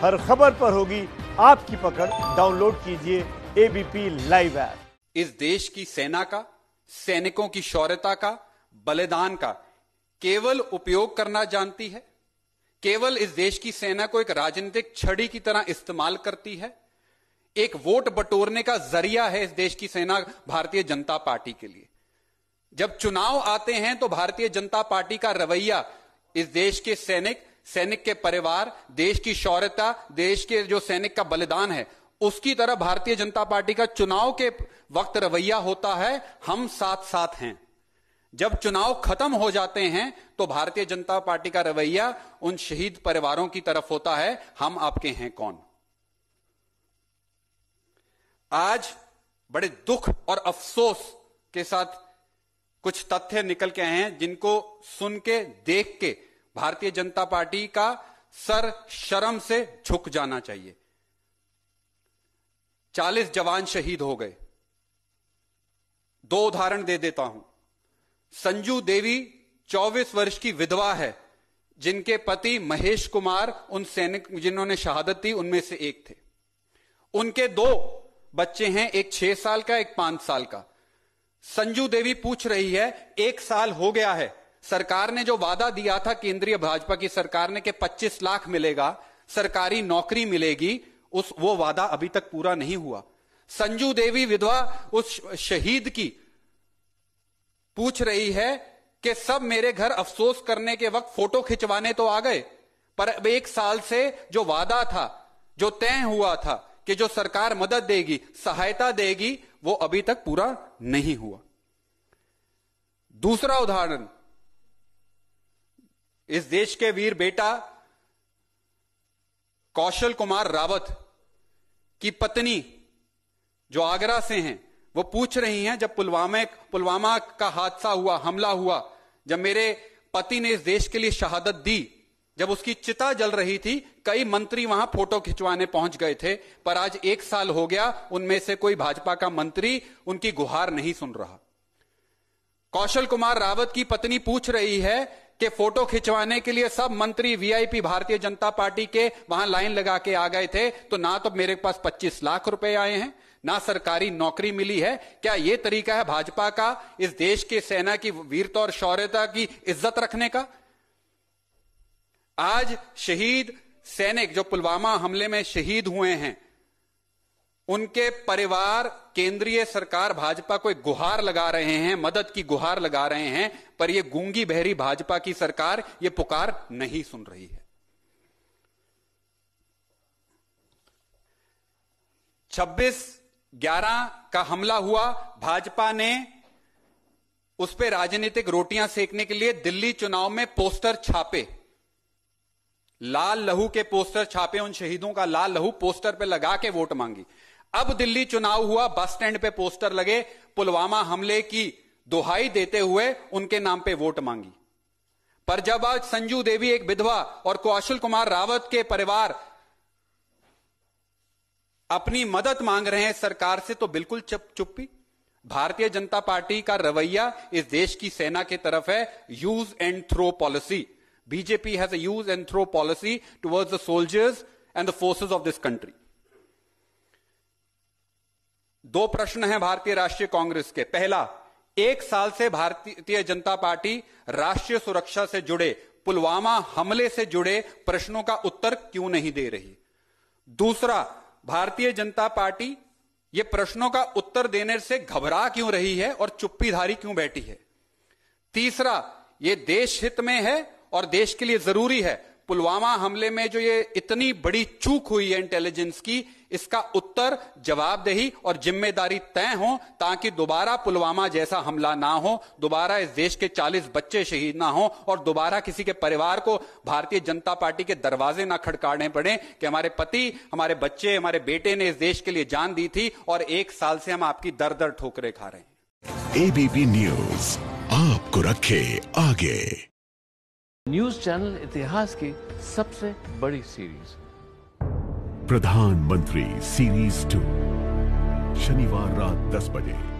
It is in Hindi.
हर खबर पर होगी आपकी पकड़ डाउनलोड कीजिए एबीपी लाइव ऐप इस देश की सेना का सैनिकों की शौर्यता का बलिदान का केवल उपयोग करना जानती है केवल इस देश की सेना को एक राजनीतिक छड़ी की तरह इस्तेमाल करती है एक वोट बटोरने का जरिया है इस देश की सेना भारतीय जनता पार्टी के लिए जब चुनाव आते हैं तो भारतीय जनता पार्टी का रवैया इस देश के सैनिक सैनिक के परिवार देश की शौर्यता देश के जो सैनिक का बलिदान है उसकी तरह भारतीय जनता पार्टी का चुनाव के वक्त रवैया होता है हम साथ साथ हैं जब चुनाव खत्म हो जाते हैं तो भारतीय जनता पार्टी का रवैया उन शहीद परिवारों की तरफ होता है हम आपके हैं कौन आज बड़े दुख और अफसोस के साथ कुछ तथ्य निकल के आए हैं जिनको सुन के देख के भारतीय जनता पार्टी का सर शर्म से झुक जाना चाहिए चालीस जवान शहीद हो गए दो उदाहरण दे देता हूं संजू देवी 24 वर्ष की विधवा है जिनके पति महेश कुमार उन सैनिक जिन्होंने शहादत दी उनमें से एक थे उनके दो बच्चे हैं एक छह साल का एक पांच साल का संजू देवी पूछ रही है एक साल हो गया है सरकार ने जो वादा दिया था केंद्रीय भाजपा की सरकार ने कि 25 लाख मिलेगा सरकारी नौकरी मिलेगी उस वो वादा अभी तक पूरा नहीं हुआ संजू देवी विधवा उस शहीद की पूछ रही है कि सब मेरे घर अफसोस करने के वक्त फोटो खिंचवाने तो आ गए पर अब एक साल से जो वादा था जो तय हुआ था कि जो सरकार मदद देगी सहायता देगी वो अभी तक पूरा नहीं हुआ दूसरा उदाहरण इस देश के वीर बेटा कौशल कुमार रावत की पत्नी जो आगरा से हैं वो पूछ रही हैं जब पुलवामे पुलवामा का हादसा हुआ हमला हुआ जब मेरे पति ने इस देश के लिए शहादत दी जब उसकी चिता जल रही थी कई मंत्री वहां फोटो खिंचवाने पहुंच गए थे पर आज एक साल हो गया उनमें से कोई भाजपा का मंत्री उनकी गुहार नहीं सुन रहा कौशल कुमार रावत की पत्नी पूछ रही है कि फोटो खिंचवाने के लिए सब मंत्री वीआईपी भारतीय जनता पार्टी के वहां लाइन लगा के आ गए थे तो ना तो मेरे पास पच्चीस लाख रुपए आए हैं ना सरकारी नौकरी मिली है क्या ये तरीका है भाजपा का इस देश के सेना की वीरता और शौर्यता की इज्जत रखने का आज शहीद सैनिक जो पुलवामा हमले में शहीद हुए हैं उनके परिवार केंद्रीय सरकार भाजपा को एक गुहार लगा रहे हैं मदद की गुहार लगा रहे हैं पर यह गूंगी बहरी भाजपा की सरकार यह पुकार नहीं सुन रही है 26 ग्यारह का हमला हुआ भाजपा ने उस पर राजनीतिक रोटियां सेकने के लिए दिल्ली चुनाव में पोस्टर छापे लाल लहू के पोस्टर छापे उन शहीदों का लाल लहू पोस्टर पे लगा के वोट मांगी अब दिल्ली चुनाव हुआ बस स्टैंड पे पोस्टर लगे पुलवामा हमले की दुहाई देते हुए उनके नाम पे वोट मांगी पर जब आज संजू देवी एक विधवा और कौशल कुमार रावत के परिवार अपनी मदद मांग रहे हैं सरकार से तो बिल्कुल चुप चुप्पी भारतीय जनता पार्टी का रवैया इस देश की सेना की तरफ है use and throw policy BJP has use and throw policy towards the soldiers and the forces of this country दो प्रश्न हैं भारतीय राष्ट्रीय कांग्रेस के पहला एक साल से भारतीय जनता पार्टी राष्ट्रीय सुरक्षा से जुड़े पुलवामा हमले से जुड़े प्रश्नों का उत्तर क्यों नहीं दे रही दूसरा भारतीय जनता पार्टी ये प्रश्नों का उत्तर देने से घबरा क्यों रही है और चुप्पीधारी क्यों बैठी है तीसरा ये देश हित में है और देश के लिए जरूरी है पुलवामा हमले में जो ये इतनी बड़ी चूक हुई है इंटेलिजेंस की इसका उत्तर जवाबदेही और जिम्मेदारी तय हो ताकि दोबारा पुलवामा जैसा हमला ना हो दोबारा इस देश के 40 बच्चे शहीद ना हो और दोबारा किसी के परिवार को भारतीय जनता पार्टी के दरवाजे ना खड़काने पड़े कि हमारे पति हमारे बच्चे हमारे बेटे ने इस देश के लिए जान दी थी और एक साल से हम आपकी दर दर ठोकरे खा रहे हैं एबीपी न्यूज आपको रखे आगे न्यूज चैनल इतिहास की सबसे बड़ी सीरीज प्रधानमंत्री सीरीज टू शनिवार रात 10 बजे